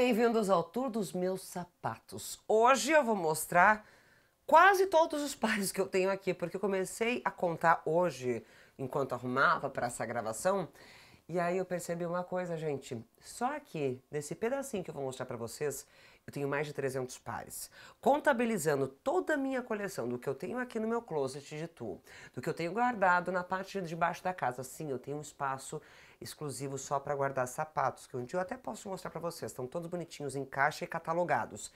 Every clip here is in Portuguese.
Bem-vindos ao Tour dos Meus Sapatos. Hoje eu vou mostrar quase todos os pares que eu tenho aqui, porque eu comecei a contar hoje, enquanto arrumava para essa gravação, e aí eu percebi uma coisa, gente. Só aqui, nesse pedacinho que eu vou mostrar para vocês, eu tenho mais de 300 pares. Contabilizando toda a minha coleção do que eu tenho aqui no meu closet de tu, do que eu tenho guardado na parte de baixo da casa. Sim, eu tenho um espaço exclusivo só para guardar sapatos, que um dia eu até posso mostrar para vocês, estão todos bonitinhos em caixa e catalogados.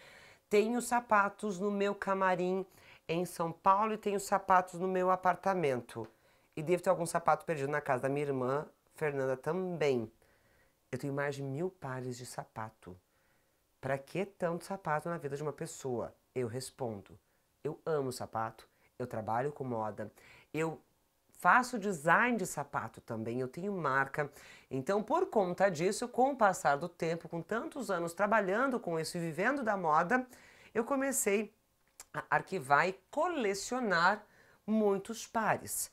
Tenho sapatos no meu camarim em São Paulo e tenho sapatos no meu apartamento. E devo ter algum sapato perdido na casa da minha irmã, Fernanda, também. Eu tenho mais de mil pares de sapato. Para que tanto sapato na vida de uma pessoa? Eu respondo. Eu amo sapato, eu trabalho com moda, eu faço design de sapato também, eu tenho marca. Então, por conta disso, com o passar do tempo, com tantos anos trabalhando com isso e vivendo da moda, eu comecei a arquivar e colecionar muitos pares.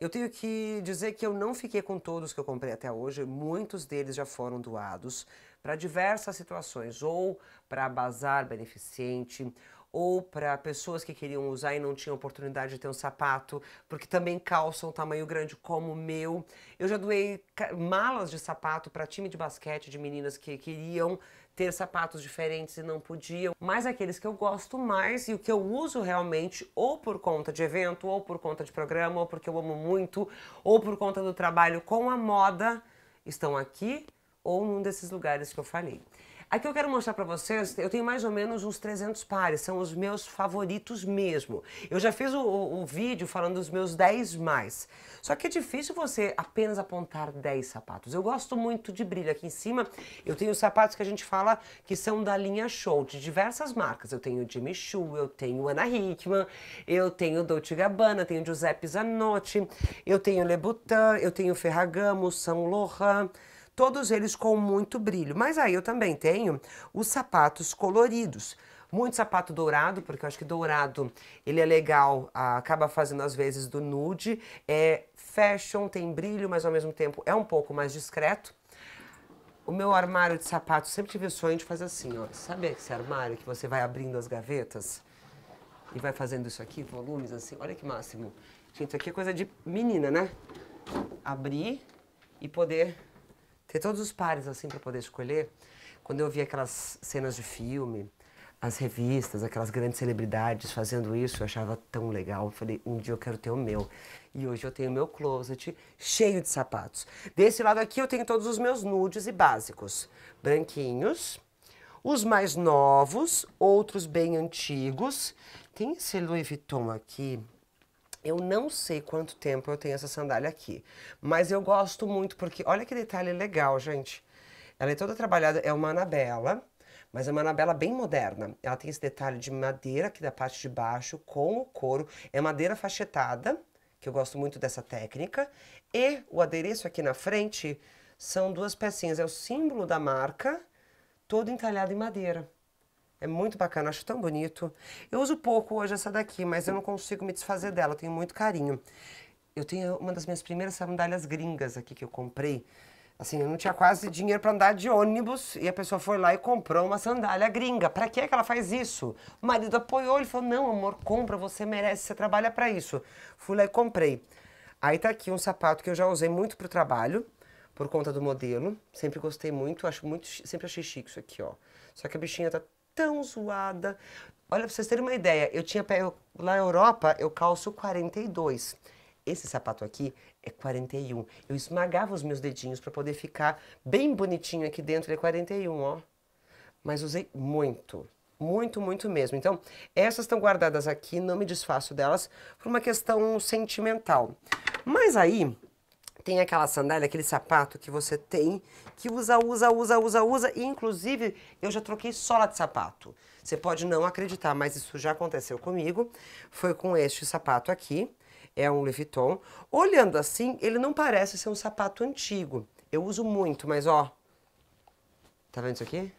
Eu tenho que dizer que eu não fiquei com todos que eu comprei até hoje, muitos deles já foram doados para diversas situações, ou para bazar beneficente, ou para pessoas que queriam usar e não tinham oportunidade de ter um sapato, porque também calçam um tamanho grande como o meu. Eu já doei malas de sapato para time de basquete de meninas que queriam ter sapatos diferentes e não podiam, mas aqueles que eu gosto mais e o que eu uso realmente, ou por conta de evento, ou por conta de programa, ou porque eu amo muito, ou por conta do trabalho com a moda, estão aqui ou num desses lugares que eu falei. Aqui eu quero mostrar para vocês, eu tenho mais ou menos uns 300 pares, são os meus favoritos mesmo. Eu já fiz o, o, o vídeo falando dos meus 10 mais. Só que é difícil você apenas apontar 10 sapatos. Eu gosto muito de brilho. Aqui em cima eu tenho sapatos que a gente fala que são da linha show, de diversas marcas. Eu tenho Jimmy Choo, eu tenho Ana Hickman, eu tenho Dolce Gabbana, tenho Giuseppe Zanotti, eu tenho Louboutin, eu tenho Ferragamo, São Laurent todos eles com muito brilho. Mas aí eu também tenho os sapatos coloridos muito sapato dourado, porque eu acho que dourado ele é legal, acaba fazendo às vezes do nude, é fashion, tem brilho, mas ao mesmo tempo é um pouco mais discreto. O meu armário de sapatos sempre tive o sonho de fazer assim, ó. Sabe esse armário que você vai abrindo as gavetas e vai fazendo isso aqui, volumes assim? Olha que máximo. Gente, isso aqui é coisa de menina, né? Abrir e poder ter todos os pares assim para poder escolher. Quando eu via aquelas cenas de filme, as revistas, aquelas grandes celebridades fazendo isso, eu achava tão legal. Eu falei, um dia eu quero ter o meu. E hoje eu tenho meu closet cheio de sapatos. Desse lado aqui eu tenho todos os meus nudes e básicos, branquinhos, os mais novos, outros bem antigos. Tem esse Louis Vuitton aqui, eu não sei quanto tempo eu tenho essa sandália aqui, mas eu gosto muito porque olha que detalhe legal, gente. Ela é toda trabalhada, é uma Anabela, mas é uma Anabela bem moderna. Ela tem esse detalhe de madeira aqui da parte de baixo com o couro, é madeira facetada, que eu gosto muito dessa técnica, e o adereço aqui na frente são duas pecinhas, é o símbolo da marca, todo entalhado em madeira. É muito bacana, acho tão bonito. Eu uso pouco hoje essa daqui, mas eu não consigo me desfazer dela, eu tenho muito carinho. Eu tenho uma das minhas primeiras sandálias gringas aqui que eu comprei. Assim, eu não tinha quase dinheiro para andar de ônibus e a pessoa foi lá e comprou uma sandália gringa. Para que é que ela faz isso? O marido apoiou, ele falou: "Não, amor, compra, você merece, você trabalha para isso". Fui lá e comprei. Aí tá aqui um sapato que eu já usei muito pro trabalho, por conta do modelo. Sempre gostei muito, acho muito, sempre achei chique isso aqui, ó. Só que a bichinha tá tão zoada. Olha, pra vocês terem uma ideia, eu tinha pé, eu, lá na Europa, eu calço 42. Esse sapato aqui é 41. Eu esmagava os meus dedinhos para poder ficar bem bonitinho aqui dentro, ele é 41, ó. Mas usei muito, muito, muito mesmo. Então, essas estão guardadas aqui, não me desfaço delas por uma questão sentimental. Mas aí, tem aquela sandália, aquele sapato que você tem, que usa, usa, usa, usa, usa, e inclusive eu já troquei sola de sapato. Você pode não acreditar, mas isso já aconteceu comigo. Foi com este sapato aqui, é um Leviton. Olhando assim, ele não parece ser um sapato antigo. Eu uso muito, mas ó, tá vendo isso aqui?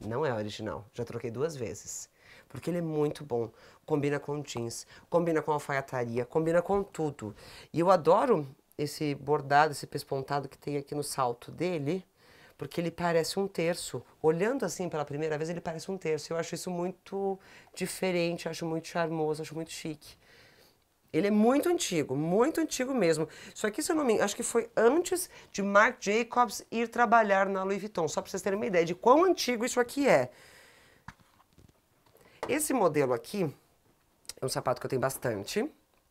Não é original, já troquei duas vezes porque ele é muito bom. Combina com jeans, combina com alfaiataria, combina com tudo. E eu adoro esse bordado, esse pespontado que tem aqui no salto dele, porque ele parece um terço. Olhando assim pela primeira vez, ele parece um terço. Eu acho isso muito diferente, acho muito charmoso, acho muito chique. Ele é muito antigo, muito antigo mesmo. Só que, se eu não me engano, acho que foi antes de Marc Jacobs ir trabalhar na Louis Vuitton, só para vocês terem uma ideia de quão antigo isso aqui é. Esse modelo aqui é um sapato que eu tenho bastante,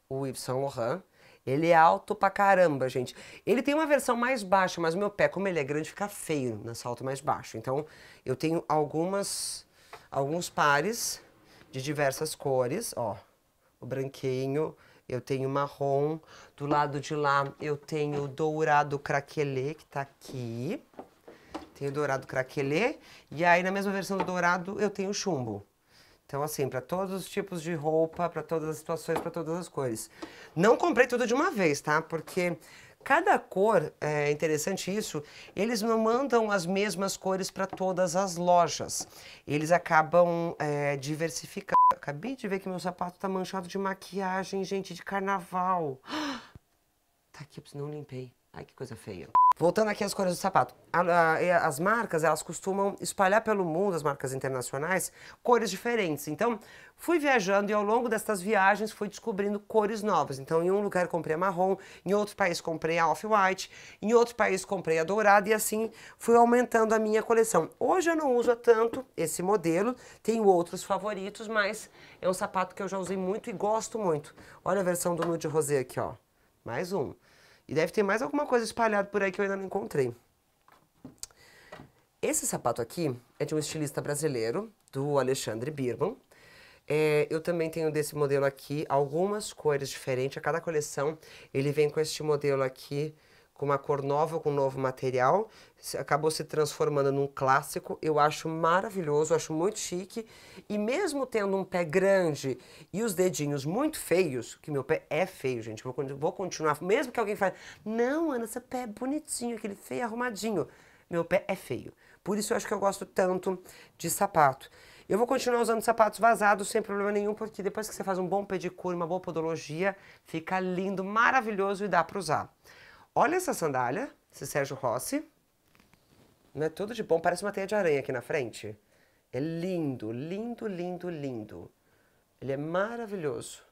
o Yves Saint Laurent. Ele é alto pra caramba, gente. Ele tem uma versão mais baixa, mas meu pé, como ele é grande, fica feio nessa alta mais baixo. Então, eu tenho algumas, alguns pares de diversas cores, ó. O branquinho, eu tenho marrom. Do lado de lá, eu tenho o dourado craquelê, que tá aqui. Tenho o dourado craquelê. E aí, na mesma versão do dourado, eu tenho o chumbo. Então, assim, para todos os tipos de roupa, para todas as situações, para todas as cores. Não comprei tudo de uma vez, tá? Porque cada cor, é interessante isso, eles não mandam as mesmas cores para todas as lojas. Eles acabam é, diversificando. Acabei de ver que meu sapato tá manchado de maquiagem, gente, de carnaval. Tá aqui, não limpei. Ai, que coisa feia. Voltando aqui às cores do sapato. A, a, as marcas, elas costumam espalhar pelo mundo, as marcas internacionais, cores diferentes. Então, fui viajando e ao longo destas viagens fui descobrindo cores novas. Então, em um lugar comprei a marrom, em outro país comprei a off-white, em outro país comprei a dourada e assim fui aumentando a minha coleção. Hoje eu não uso tanto esse modelo, tenho outros favoritos, mas é um sapato que eu já usei muito e gosto muito. Olha a versão do nude rosé aqui, ó. Mais um. E deve ter mais alguma coisa espalhada por aí que eu ainda não encontrei. Esse sapato aqui é de um estilista brasileiro, do Alexandre Birman. É, eu também tenho desse modelo aqui algumas cores diferentes. A cada coleção ele vem com este modelo aqui com uma cor nova, com um novo material, acabou se transformando num clássico. Eu acho maravilhoso, acho muito chique. E mesmo tendo um pé grande e os dedinhos muito feios, que meu pé é feio, gente, vou, vou continuar, mesmo que alguém fale, não, Ana, seu pé é bonitinho, aquele feio arrumadinho. Meu pé é feio. Por isso eu acho que eu gosto tanto de sapato. Eu vou continuar usando sapatos vazados sem problema nenhum, porque depois que você faz um bom pedicure, uma boa podologia, fica lindo, maravilhoso e dá para usar. Olha essa sandália, esse Sérgio Rossi. Não é tudo de bom, parece uma teia de aranha aqui na frente. É lindo, lindo, lindo, lindo. Ele é maravilhoso.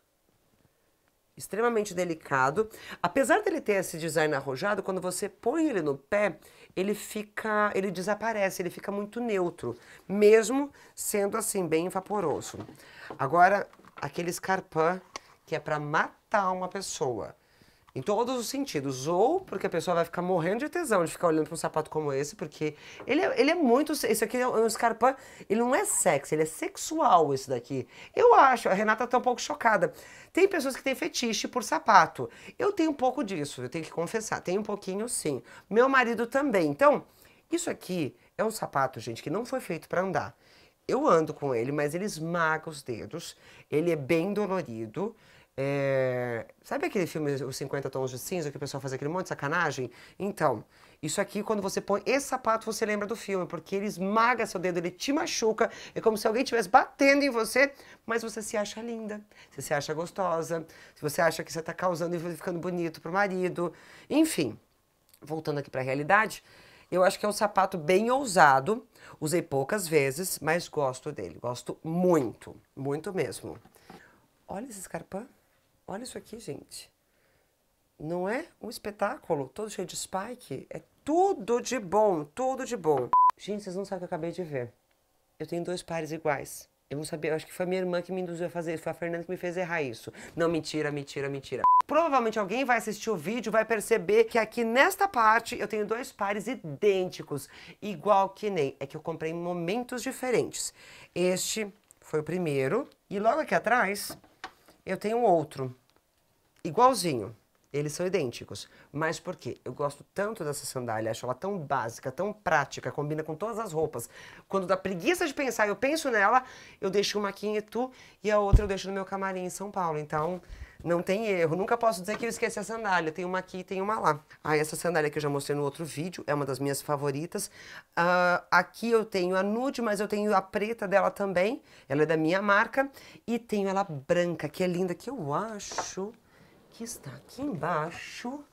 Extremamente delicado. Apesar dele ter esse design arrojado, quando você põe ele no pé, ele fica, ele desaparece, ele fica muito neutro, mesmo sendo assim bem vaporoso. Agora, aquele escarpã que é para matar uma pessoa. Em todos os sentidos. Ou porque a pessoa vai ficar morrendo de tesão de ficar olhando para um sapato como esse, porque ele é, ele é muito. Esse aqui é um escarpão. Ele não é sexy, ele é sexual, esse daqui. Eu acho. A Renata tá um pouco chocada. Tem pessoas que têm fetiche por sapato. Eu tenho um pouco disso, eu tenho que confessar. Tenho um pouquinho, sim. Meu marido também. Então, isso aqui é um sapato, gente, que não foi feito para andar. Eu ando com ele, mas ele esmaga os dedos. Ele é bem dolorido. É... Sabe aquele filme, Os 50 Tons de Cinza, que o pessoal faz aquele monte de sacanagem? Então, isso aqui, quando você põe esse sapato, você lembra do filme, porque ele esmaga seu dedo, ele te machuca, é como se alguém estivesse batendo em você, mas você se acha linda, você se acha gostosa, se você acha que você está causando e ficando bonito pro marido, enfim. Voltando aqui para a realidade, eu acho que é um sapato bem ousado, usei poucas vezes, mas gosto dele, gosto muito, muito mesmo. Olha esse escarpão. Olha isso aqui, gente. Não é um espetáculo? Todo cheio de spike? É tudo de bom, tudo de bom. Gente, vocês não sabem o que eu acabei de ver. Eu tenho dois pares iguais. Eu não sabia, eu acho que foi minha irmã que me induziu a fazer isso, foi a Fernanda que me fez errar isso. Não, mentira, mentira, mentira. Provavelmente alguém vai assistir o vídeo vai perceber que aqui nesta parte eu tenho dois pares idênticos, igual que nem. É que eu comprei em momentos diferentes. Este foi o primeiro. E logo aqui atrás eu tenho outro, igualzinho. Eles são idênticos. Mas por quê? Eu gosto tanto dessa sandália, acho ela tão básica, tão prática, combina com todas as roupas. Quando dá preguiça de pensar, eu penso nela, eu deixo uma aqui em Itu e a outra eu deixo no meu camarim em São Paulo. Então, não tem erro. Nunca posso dizer que eu esqueci a sandália. Tem uma aqui e tem uma lá. Ah, essa sandália que eu já mostrei no outro vídeo, é uma das minhas favoritas. Uh, aqui eu tenho a nude, mas eu tenho a preta dela também. Ela é da minha marca. E tenho ela branca, que é linda, que eu acho que está aqui embaixo.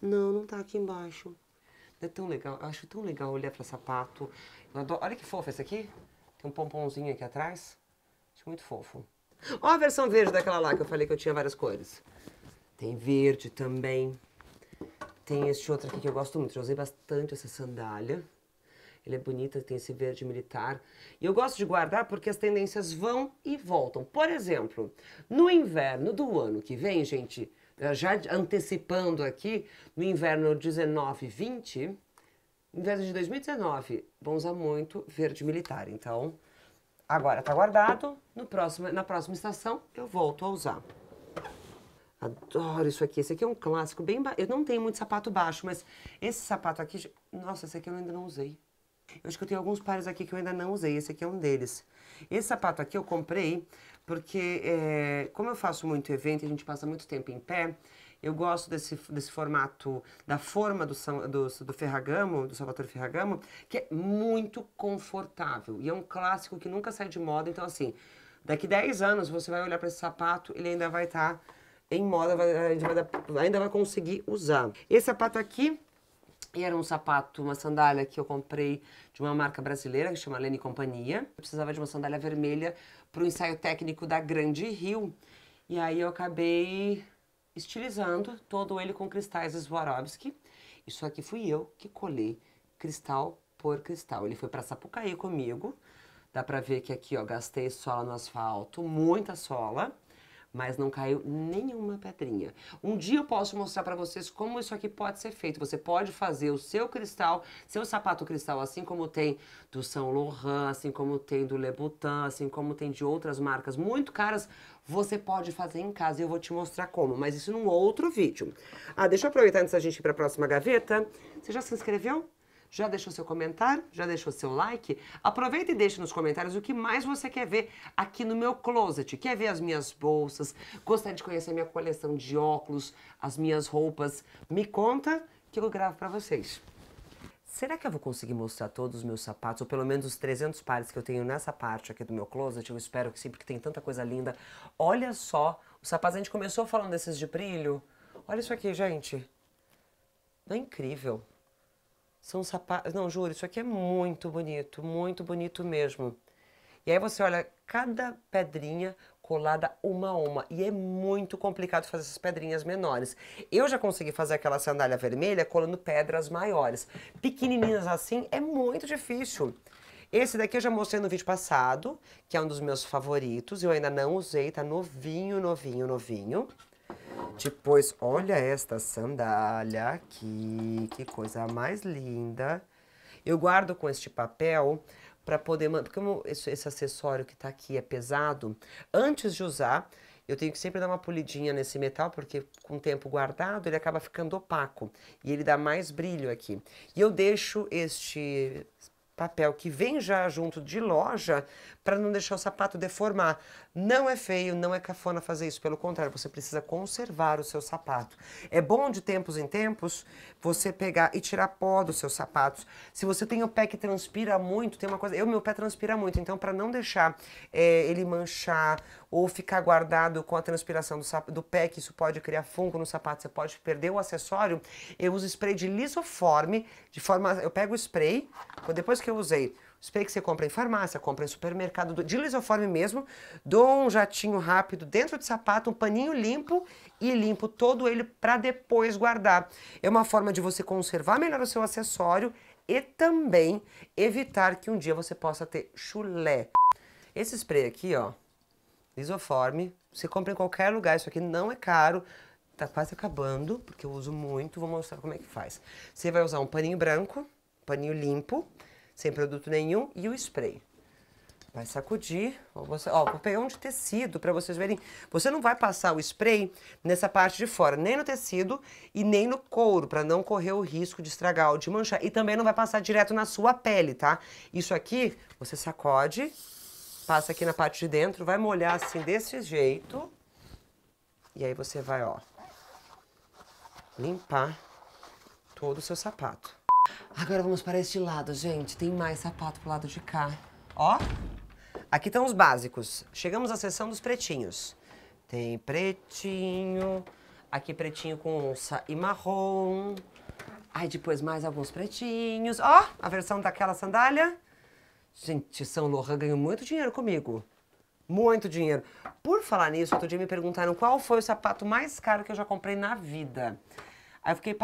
Não, não está aqui embaixo. É tão legal. Eu acho tão legal olhar para sapato. Adoro... Olha que fofo esse aqui. Tem um pomponzinho aqui atrás. Acho muito fofo. Ó a versão verde daquela lá que eu falei que eu tinha várias cores. Tem verde também. Tem este outro aqui que eu gosto muito. Já usei bastante essa sandália. Ele é bonita, tem esse verde militar. E eu gosto de guardar porque as tendências vão e voltam. Por exemplo, no inverno do ano que vem, gente, eh, já antecipando aqui, no inverno 19 20, inverno de 2019, vão usar muito verde militar. Então, Agora tá guardado, no próximo, na próxima estação eu volto a usar. Adoro isso aqui. Esse aqui é um clássico bem... Ba... Eu não tenho muito sapato baixo, mas esse sapato aqui... Nossa, esse aqui eu ainda não usei. Eu acho que eu tenho alguns pares aqui que eu ainda não usei. Esse aqui é um deles. Esse sapato aqui eu comprei porque, é... como eu faço muito evento e a gente passa muito tempo em pé, eu gosto desse, desse formato, da forma do, do, do Ferragamo, do Salvatore Ferragamo, que é muito confortável. E é um clássico que nunca sai de moda. Então, assim, daqui 10 anos você vai olhar para esse sapato, ele ainda vai estar tá em moda, vai, vai, ainda vai conseguir usar. Esse sapato aqui era um sapato, uma sandália que eu comprei de uma marca brasileira que chama Lene Companhia. Eu precisava de uma sandália vermelha para o ensaio técnico da Grande Rio. E aí eu acabei estilizando todo ele com cristais Swarovski. Isso aqui fui eu que colei cristal por cristal. Ele foi para Sapucaí comigo. Dá para ver que aqui, ó, gastei sola no asfalto, muita sola mas não caiu nenhuma pedrinha. Um dia eu posso mostrar para vocês como isso aqui pode ser feito. Você pode fazer o seu cristal, seu sapato cristal, assim como tem do Saint Laurent, assim como tem do Louboutin, assim como tem de outras marcas muito caras, você pode fazer em casa e eu vou te mostrar como, mas isso num outro vídeo. Ah, deixa eu aproveitar antes da gente ir para a próxima gaveta. Você já se inscreveu? Já deixou seu comentário? Já deixou seu like? Aproveita e deixe nos comentários o que mais você quer ver aqui no meu closet. Quer ver as minhas bolsas? Gostaria de conhecer a minha coleção de óculos, as minhas roupas? Me conta que eu gravo para vocês. Será que eu vou conseguir mostrar todos os meus sapatos, ou pelo menos os 300 pares que eu tenho nessa parte aqui do meu closet? Eu espero que sim, porque tem tanta coisa linda. Olha só, os sapatos, a gente começou falando desses de brilho. Olha isso aqui, gente. Não é incrível? São sapatos. Não, juro, isso aqui é muito bonito, muito bonito mesmo. E aí você olha cada pedrinha colada uma a uma. E é muito complicado fazer essas pedrinhas menores. Eu já consegui fazer aquela sandália vermelha colando pedras maiores. Pequenininhas assim é muito difícil. Esse daqui eu já mostrei no vídeo passado, que é um dos meus favoritos. Eu ainda não usei, tá novinho, novinho, novinho. Depois, olha esta sandália aqui, que coisa mais linda. Eu guardo com este papel para poder mandar, como esse, esse acessório que está aqui é pesado, antes de usar, eu tenho que sempre dar uma polidinha nesse metal, porque com o tempo guardado ele acaba ficando opaco e ele dá mais brilho aqui. E eu deixo este papel que vem já junto de loja para não deixar o sapato deformar. Não é feio, não é cafona fazer isso, pelo contrário, você precisa conservar o seu sapato. É bom de tempos em tempos você pegar e tirar pó dos seus sapatos. Se você tem o pé que transpira muito, tem uma coisa, eu meu pé transpira muito, então para não deixar é, ele manchar ou ficar guardado com a transpiração do, do pé, que isso pode criar fungo no sapato, você pode perder o acessório, eu uso spray de lisoforme, de forma, eu pego o spray, depois que eu usei, spray que você compra em farmácia, compra em supermercado, de lisoforme mesmo, dou um jatinho rápido dentro do sapato, um paninho limpo e limpo todo ele para depois guardar. É uma forma de você conservar melhor o seu acessório e também evitar que um dia você possa ter chulé. Esse spray aqui, ó, isoforme. Você compra em qualquer lugar, isso aqui não é caro. Tá quase acabando, porque eu uso muito. Vou mostrar como é que faz. Você vai usar um paninho branco, paninho limpo, sem produto nenhum, e o spray. Vai sacudir. Ó, você, ó, vou pegar um de tecido para vocês verem. Você não vai passar o spray nessa parte de fora, nem no tecido e nem no couro, para não correr o risco de estragar ou de manchar. E também não vai passar direto na sua pele, tá? Isso aqui, você sacode passa aqui na parte de dentro, vai molhar assim desse jeito. E aí você vai, ó, limpar todo o seu sapato. Agora vamos para este lado, gente. Tem mais sapato pro lado de cá. Ó, aqui estão os básicos. Chegamos à seção dos pretinhos. Tem pretinho, aqui pretinho com onça e marrom. Aí depois mais alguns pretinhos. Ó, a versão daquela sandália. Gente, São Lohan ganhou muito dinheiro comigo. Muito dinheiro. Por falar nisso, outro dia me perguntaram qual foi o sapato mais caro que eu já comprei na vida. Aí eu fiquei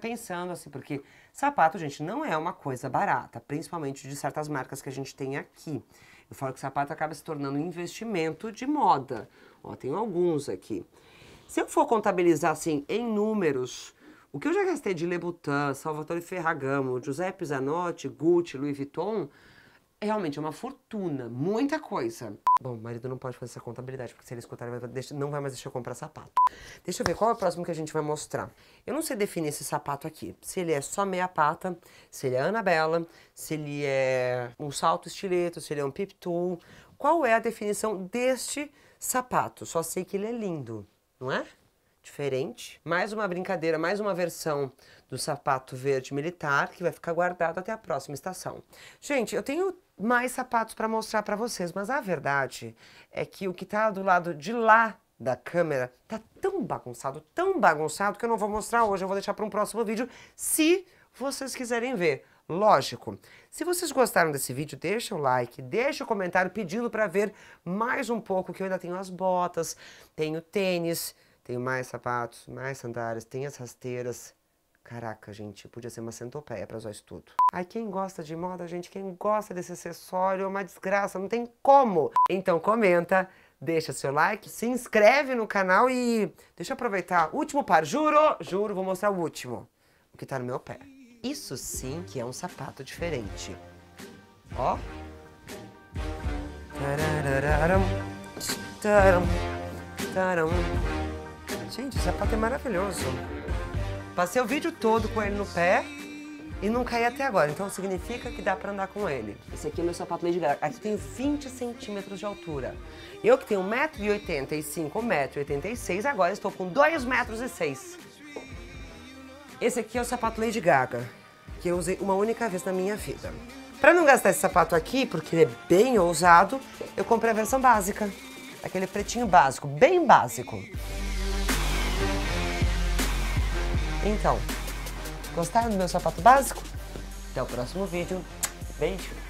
pensando assim, porque sapato, gente, não é uma coisa barata, principalmente de certas marcas que a gente tem aqui. Eu falo que sapato acaba se tornando um investimento de moda. Ó, tenho alguns aqui. Se eu for contabilizar assim em números, o que eu já gastei de Lebutan, Salvatore Ferragamo, Giuseppe Zanotti, Gucci, Louis Vuitton, realmente é uma fortuna, muita coisa. Bom, o marido não pode fazer essa contabilidade, porque se ele escutar, ele vai, não vai mais deixar eu comprar sapato. Deixa eu ver qual é o próximo que a gente vai mostrar. Eu não sei definir esse sapato aqui. Se ele é só meia pata, se ele é Anabela, se ele é um salto estileto, se ele é um pip tool. Qual é a definição deste sapato? Só sei que ele é lindo, não é? diferente. Mais uma brincadeira, mais uma versão do sapato verde militar que vai ficar guardado até a próxima estação. Gente, eu tenho mais sapatos para mostrar para vocês. Mas a verdade é que o que está do lado de lá da câmera está tão bagunçado, tão bagunçado que eu não vou mostrar hoje, eu vou deixar para um próximo vídeo, se vocês quiserem ver. Lógico, se vocês gostaram desse vídeo, deixa o like, deixa o comentário pedindo para ver mais um pouco, que eu ainda tenho as botas, tenho tênis, tenho mais sapatos, mais sandálias, tenho as rasteiras, Caraca, gente, podia ser uma centopeia pra usar isso tudo. Ai, quem gosta de moda, gente, quem gosta desse acessório é uma desgraça, não tem como. Então comenta, deixa seu like, se inscreve no canal e deixa eu aproveitar. Último par, juro, juro, vou mostrar o último, o que tá no meu pé. Isso sim que é um sapato diferente. Ó. Gente, o sapato é maravilhoso. Passei o vídeo todo com ele no pé e não caí até agora. Então significa que dá para andar com ele. Esse aqui é meu sapato Lady Gaga. Aqui tem 20 centímetros de altura. Eu que tenho 1,85m, 1,86m, agora estou com 2,06m. Esse aqui é o sapato Lady Gaga, que eu usei uma única vez na minha vida. Para não gastar esse sapato aqui, porque ele é bem ousado, eu comprei a versão básica. Aquele pretinho básico, bem básico. Então, gostaram do meu sapato básico? Até o próximo vídeo. Beijo!